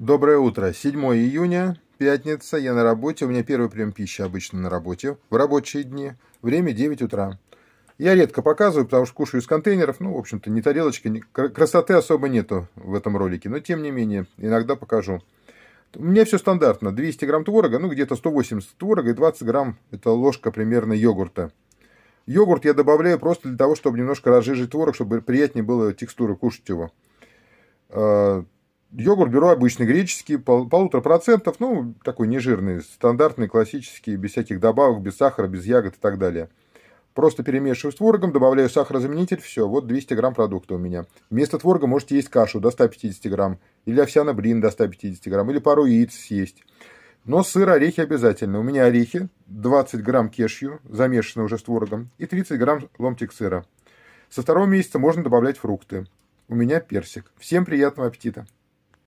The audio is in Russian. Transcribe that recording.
Доброе утро. 7 июня, пятница, я на работе. У меня первый прием пищи обычно на работе, в рабочие дни. Время 9 утра. Я редко показываю, потому что кушаю из контейнеров. Ну, в общем-то, не тарелочки, ни... красоты особо нету в этом ролике. Но, тем не менее, иногда покажу. У меня все стандартно. 200 грамм творога, ну, где-то 180 творога и 20 грамм, это ложка примерно йогурта. Йогурт я добавляю просто для того, чтобы немножко разжижить творог, чтобы приятнее было текстуру кушать его. А, Йогурт беру обычный греческий, пол, полутора процентов, ну, такой нежирный, стандартный, классический, без всяких добавок, без сахара, без ягод и так далее. Просто перемешиваю с творогом, добавляю сахарозаменитель, все, вот 200 грамм продукта у меня. Вместо творога можете есть кашу до 150 грамм, или овсяный блин до 150 грамм, или пару яиц съесть. Но сыр, орехи обязательно. У меня орехи, 20 грамм кешью, замешанные уже с творогом, и 30 грамм ломтик сыра. Со второго месяца можно добавлять фрукты. У меня персик. Всем приятного аппетита!